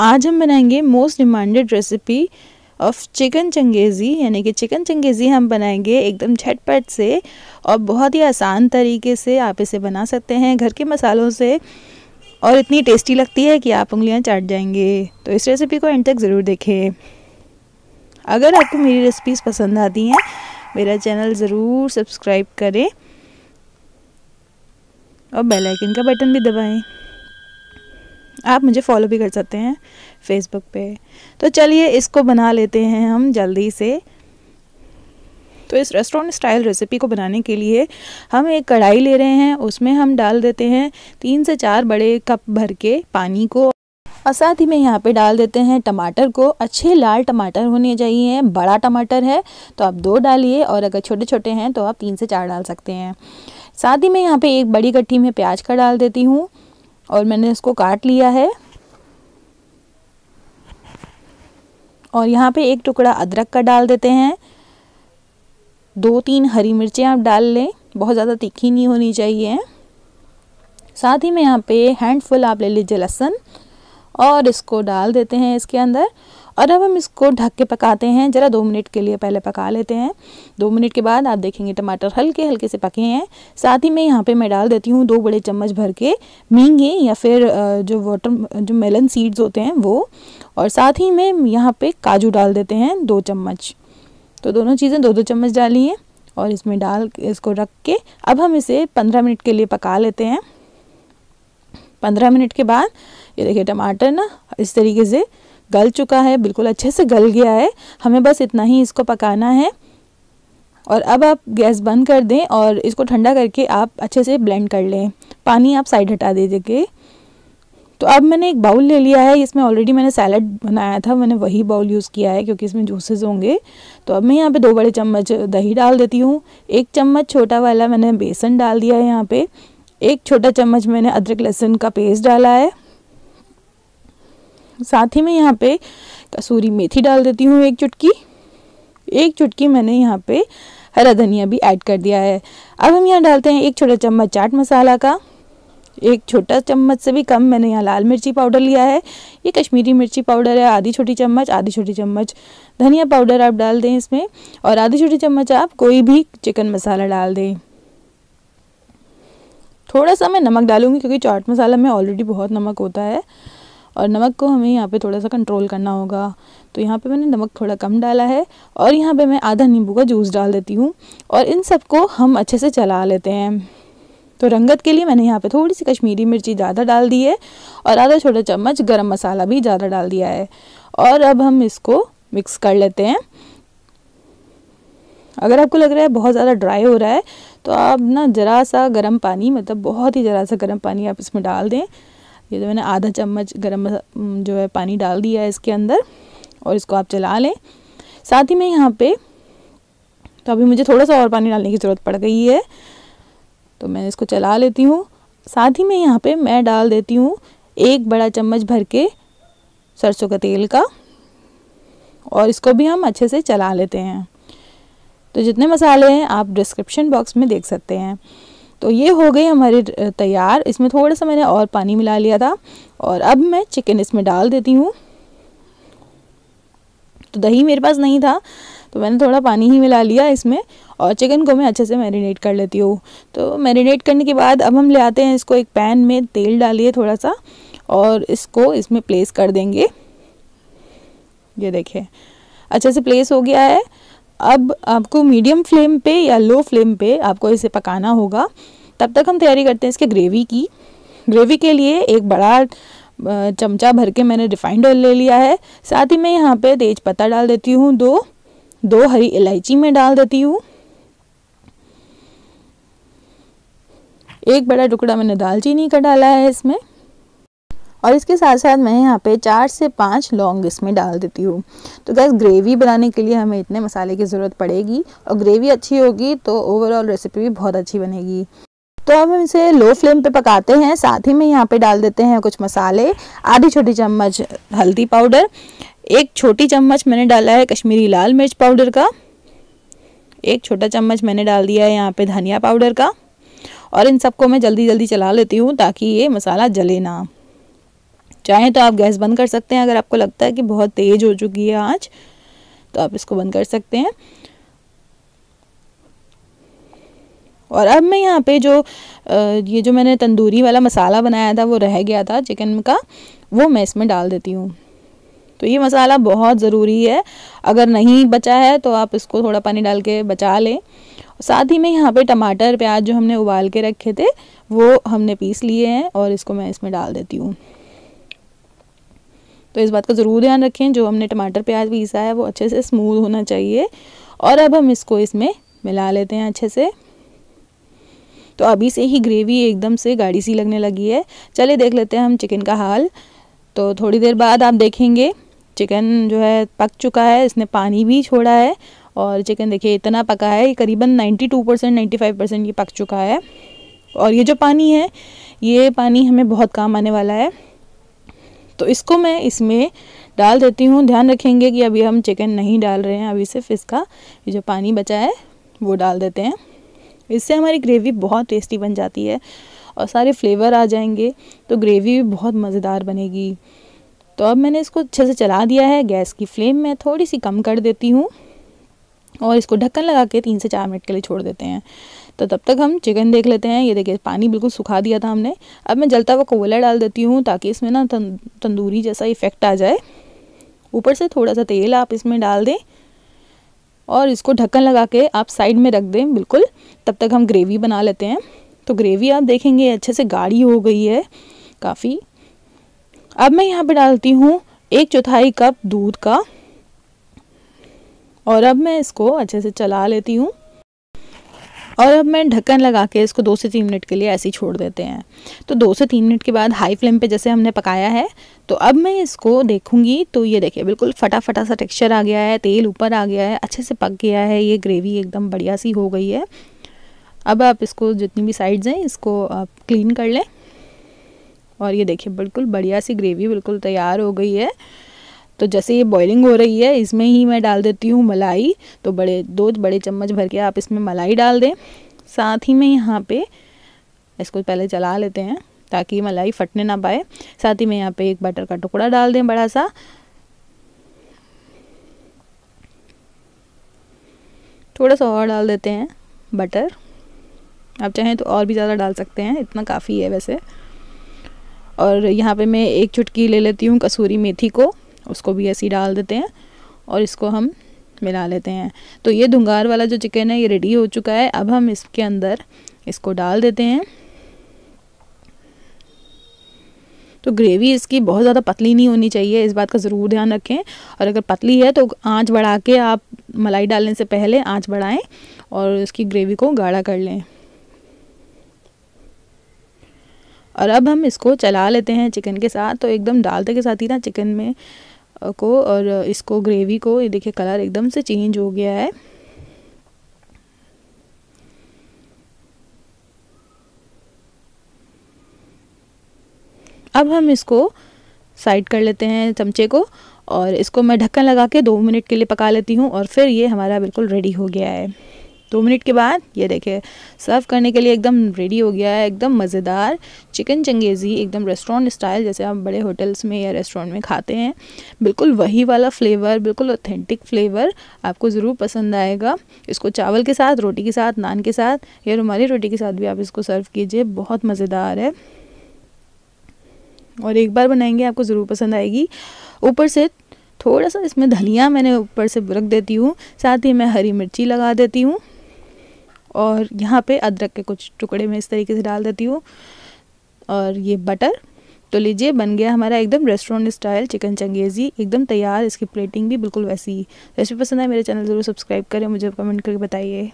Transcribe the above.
आज हम बनाएंगे most demanded recipe of chicken Changezi यानी कि चिकन चंगेज़ी हम बनाएंगे एकदम झटपट से और बहुत ही आसान तरीके से आप इसे बना सकते हैं घर के मसालों से और इतनी टेस्टी लगती है कि आप उंगलियां चाट जाएंगे तो इस रेसिपी को एंड तक ज़रूर देखें अगर आपको मेरी रेसिपीज़ पसंद आती हैं मेरा चैनल ज़रूर सब्सक्राइब करें और बेल आइकन का बटन भी दबाएं आप मुझे फॉलो भी कर सकते हैं फेसबुक पे तो चलिए इसको बना लेते हैं हम जल्दी से तो इस रेस्टोरेंट स्टाइल रेसिपी को बनाने के लिए हम एक कढ़ाई ले रहे हैं उसमें हम डाल देते हैं तीन से चार बड़े कप भर के पानी को और साथ ही में यहाँ पे डाल देते हैं टमाटर को अच्छे लाल टमाटर होने चाहिए बड़ा टमाटर है तो आप दो डालिए और अगर छोटे छोटे हैं तो आप तीन से चार डाल सकते हैं साथ ही में यहाँ पे एक बड़ी गट्ठी में प्याज का डाल देती हूँ और मैंने इसको काट लिया है और यहाँ पे एक टुकड़ा अदरक का डाल देते हैं दो तीन हरी मिर्चें आप डाल लें बहुत ज़्यादा तीखी नहीं होनी चाहिए साथ ही में यहाँ पे हैंडफुल आप ले लीजिए लहसुन और इसको डाल देते हैं इसके अंदर और अब हम इसको ढक के पकाते हैं ज़रा दो मिनट के लिए पहले पका लेते हैं दो मिनट के बाद आप देखेंगे टमाटर हल्के हल्के से पके हैं साथ ही में यहाँ पे मैं डाल देती हूँ दो बड़े चम्मच भर के मींगे या फिर जो वाटर जो मेलन सीड्स होते हैं वो और साथ ही में यहाँ पर काजू डाल देते हैं दो चम्मच तो दोनों चीज़ें दो दो चम्मच डाली हैं और इसमें डाल इसको रख के अब हम इसे पंद्रह मिनट के लिए पका लेते हैं पंद्रह मिनट के बाद ये देखिए टमाटर ना इस तरीके से गल चुका है बिल्कुल अच्छे से गल गया है हमें बस इतना ही इसको पकाना है और अब आप गैस बंद कर दें और इसको ठंडा करके आप अच्छे से ब्लेंड कर लें पानी आप साइड हटा दे देंगे तो अब मैंने एक बाउल ले लिया है इसमें ऑलरेडी मैंने सैलड बनाया था मैंने वही बाउल यूज़ किया है क्योंकि इसमें जूसेस होंगे तो अब मैं यहाँ पे दो बड़े चम्मच दही डाल देती हूँ एक चम्मच छोटा वाला मैंने बेसन डाल दिया है यहाँ पे एक छोटा चम्मच मैंने अदरक लहसुन का पेस्ट डाला है साथ ही मैं यहाँ पे कसूरी मेथी डाल देती हूँ एक चुटकी एक चुटकी मैंने यहाँ पे हरा धनिया भी ऐड कर दिया है अब हम यहाँ डालते हैं एक छोटा चम्मच चाट मसाला का एक छोटा चम्मच से भी कम मैंने यहाँ लाल मिर्ची पाउडर लिया है ये कश्मीरी मिर्ची पाउडर है आधी छोटी चम्मच आधी छोटी चम्मच धनिया पाउडर आप डाल दें इसमें और आधी छोटी चम्मच आप कोई भी चिकन मसाला डाल दें थोड़ा सा मैं नमक डालूंगी क्योंकि चाट मसाला में ऑलरेडी बहुत नमक होता है और नमक को हमें यहाँ पे थोड़ा सा कंट्रोल करना होगा तो यहाँ पे मैंने नमक थोड़ा कम डाला है और यहाँ पे मैं आधा नींबू का जूस डाल देती हूँ और इन सबको हम अच्छे से चला लेते हैं तो रंगत के लिए मैंने यहाँ पे थोड़ी सी कश्मीरी मिर्ची ज़्यादा डाल दी है और आधा छोटा चम्मच गर्म मसाला भी ज़्यादा डाल दिया है और अब हम इसको मिक्स कर लेते हैं अगर आपको लग रहा है बहुत ज़्यादा ड्राई हो रहा है तो आप ना ज़रा सा गर्म पानी मतलब बहुत ही ज़रा सा गर्म पानी आप इसमें डाल दें ये जो मैंने आधा चम्मच गरम जो है पानी डाल दिया है इसके अंदर और इसको आप चला लें साथ ही में यहाँ पे तो अभी मुझे थोड़ा सा और पानी डालने की ज़रूरत पड़ गई है तो मैं इसको चला लेती हूँ साथ ही में यहाँ पे मैं डाल देती हूँ एक बड़ा चम्मच भर के सरसों का तेल का और इसको भी हम अच्छे से चला लेते हैं तो जितने मसाले हैं आप डिस्क्रिप्शन बॉक्स में देख सकते हैं तो ये हो गई हमारे तैयार इसमें थोड़ा सा मैंने और पानी मिला लिया था और अब मैं चिकन इसमें डाल देती हूँ तो दही मेरे पास नहीं था तो मैंने थोड़ा पानी ही मिला लिया इसमें और चिकन को मैं अच्छे से मैरिनेट कर लेती हूँ तो मैरिनेट करने के बाद अब हम ले आते हैं इसको एक पैन में तेल डालिए थोड़ा सा और इसको इसमें प्लेस कर देंगे ये देखें अच्छे से प्लेस हो गया है अब आपको मीडियम फ्लेम पे या लो फ्लेम पे आपको इसे पकाना होगा तब तक हम तैयारी करते हैं इसके ग्रेवी की ग्रेवी के लिए एक बड़ा चमचा भर के मैंने रिफाइंड ऑयल ले लिया है साथ ही मैं यहाँ पे तेज पत्ता डाल देती हूँ दो दो हरी इलायची में डाल देती हूँ एक बड़ा टुकड़ा मैंने दालचीनी का डाला है इसमें और इसके साथ साथ मैं यहाँ पे चार से पाँच लौंग इसमें डाल देती हूँ तो गैस ग्रेवी बनाने के लिए हमें इतने मसाले की ज़रूरत पड़ेगी और ग्रेवी अच्छी होगी तो ओवरऑल रेसिपी भी बहुत अच्छी बनेगी तो अब हम इसे लो फ्लेम पे पकाते हैं साथ ही में यहाँ पे डाल देते हैं कुछ मसाले आधी छोटी चम्मच हल्दी पाउडर एक छोटी चम्मच मैंने डाला है कश्मीरी लाल मिर्च पाउडर का एक छोटा चम्मच मैंने डाल दिया है यहाँ पे धनिया पाउडर का और इन सबको मैं जल्दी जल्दी चला लेती हूँ ताकि ये मसाला जले ना चाहें तो आप गैस बंद कर सकते हैं अगर आपको लगता है कि बहुत तेज़ हो चुकी है आँच तो आप इसको बंद कर सकते हैं और अब मैं यहाँ पे जो ये जो मैंने तंदूरी वाला मसाला बनाया था वो रह गया था चिकन का वो मैं इसमें डाल देती हूँ तो ये मसाला बहुत ज़रूरी है अगर नहीं बचा है तो आप इसको थोड़ा पानी डाल के बचा लें साथ ही में यहाँ पे टमाटर प्याज जो हमने उबाल के रखे थे वो हमने पीस लिए हैं और इसको मैं इसमें डाल देती हूँ तो इस बात का ज़रूर ध्यान रखें जो हमने टमाटर प्याज पीसा है वो अच्छे से स्मूथ होना चाहिए और अब हम इसको इसमें मिला लेते हैं अच्छे से तो अभी से ही ग्रेवी एकदम से गाढ़ी सी लगने लगी है चलिए देख लेते हैं हम चिकन का हाल तो थोड़ी देर बाद आप देखेंगे चिकन जो है पक चुका है इसने पानी भी छोड़ा है और चिकन देखिए इतना पका है करीबन 92 परसेंट नाइन्टी परसेंट ये पक चुका है और ये जो पानी है ये पानी हमें बहुत काम आने वाला है तो इसको मैं इसमें डाल देती हूँ ध्यान रखेंगे कि अभी हम चिकन नहीं डाल रहे हैं अभी सिर्फ इसका जो पानी बचा है वो डाल देते हैं इससे हमारी ग्रेवी बहुत टेस्टी बन जाती है और सारे फ्लेवर आ जाएंगे तो ग्रेवी भी बहुत मज़ेदार बनेगी तो अब मैंने इसको अच्छे से चला दिया है गैस की फ्लेम मैं थोड़ी सी कम कर देती हूँ और इसको ढक्कन लगा के तीन से चार मिनट के लिए छोड़ देते हैं तो तब तक हम चिकन देख लेते हैं ये देखिए पानी बिल्कुल सुखा दिया था हमने अब मैं जलता हुआ कोयला डाल देती हूँ ताकि इसमें ना तंदूरी जैसा इफ़ेक्ट आ जाए ऊपर से थोड़ा सा तेल आप इसमें डाल दें और इसको ढक्कन लगा के आप साइड में रख दें बिल्कुल तब तक हम ग्रेवी बना लेते हैं तो ग्रेवी आप देखेंगे अच्छे से गाढ़ी हो गई है काफ़ी अब मैं यहाँ पे डालती हूँ एक चौथाई कप दूध का और अब मैं इसको अच्छे से चला लेती हूँ और अब मैं ढक्कन लगा के इसको दो से तीन मिनट के लिए ऐसे ही छोड़ देते हैं तो दो से तीन मिनट के बाद हाई फ्लेम पे जैसे हमने पकाया है तो अब मैं इसको देखूंगी तो ये देखिए बिल्कुल फटाफटा सा टेक्सचर आ गया है तेल ऊपर आ गया है अच्छे से पक गया है ये ग्रेवी एकदम बढ़िया सी हो गई है अब आप इसको जितनी भी साइड्स हैं इसको आप क्लीन कर लें और ये देखिए बिल्कुल बढ़िया सी ग्रेवी बिल्कुल तैयार हो गई है तो जैसे ये बॉइलिंग हो रही है इसमें ही मैं डाल देती हूँ मलाई तो बड़े दो बड़े चम्मच भर के आप इसमें मलाई डाल दें साथ ही में यहाँ पे इसको पहले चला लेते हैं ताकि मलाई फटने ना पाए साथ ही में यहाँ पे एक बटर का टुकड़ा डाल दें बड़ा सा थोड़ा सा और डाल देते हैं बटर आप चाहें तो और भी ज़्यादा डाल सकते हैं इतना काफ़ी है वैसे और यहाँ पे मैं एक चुटकी ले लेती हूँ कसूरी मेथी को उसको भी ऐसे ही डाल देते हैं और इसको हम मिला लेते हैं तो ये धुंगार वाला जो चिकन है ये रेडी हो चुका है अब हम इसके अंदर इसको डाल देते हैं तो ग्रेवी इसकी बहुत ज़्यादा पतली नहीं होनी चाहिए इस बात का ज़रूर ध्यान रखें और अगर पतली है तो आंच बढ़ा के आप मलाई डालने से पहले आंच बढ़ाएं और इसकी ग्रेवी को गाढ़ा कर लें और अब हम इसको चला लेते हैं चिकन के साथ तो एकदम डालते के साथ ही ना चिकन में को और इसको ग्रेवी को ये देखिए कलर एकदम से चेंज हो गया है अब हम इसको साइड कर लेते हैं चमचे को और इसको मैं ढक्कन लगा के दो मिनट के लिए पका लेती हूँ और फिर ये हमारा बिल्कुल रेडी हो गया है दो मिनट के बाद ये देखिए सर्व करने के लिए एकदम रेडी हो गया है एकदम मज़ेदार चिकन चंगेज़ी एकदम रेस्टोरेंट स्टाइल जैसे आप बड़े होटल्स में या रेस्टोरेंट में खाते हैं बिल्कुल वही वाला फ्लेवर बिल्कुल ऑथेंटिक फ्लेवर आपको ज़रूर पसंद आएगा इसको चावल के साथ रोटी के साथ नान के साथ या रुमाली रोटी के साथ भी आप इसको सर्व कीजिए बहुत मज़ेदार है और एक बार बनाएंगे आपको ज़रूर पसंद आएगी ऊपर से थोड़ा सा इसमें धनिया मैंने ऊपर से रख देती हूँ साथ ही मैं हरी मिर्ची लगा देती हूँ और यहाँ पे अदरक के कुछ टुकड़े मैं इस तरीके से डाल देती हूँ और ये बटर तो लीजिए बन गया हमारा एकदम रेस्टोरेंट स्टाइल चिकन चंगेज़ी एकदम तैयार इसकी प्लेटिंग भी बिल्कुल वैसी ही रेसिपी तो पसंद आए मेरे चैनल ज़रूर सब्सक्राइब करें मुझे कमेंट करके बताइए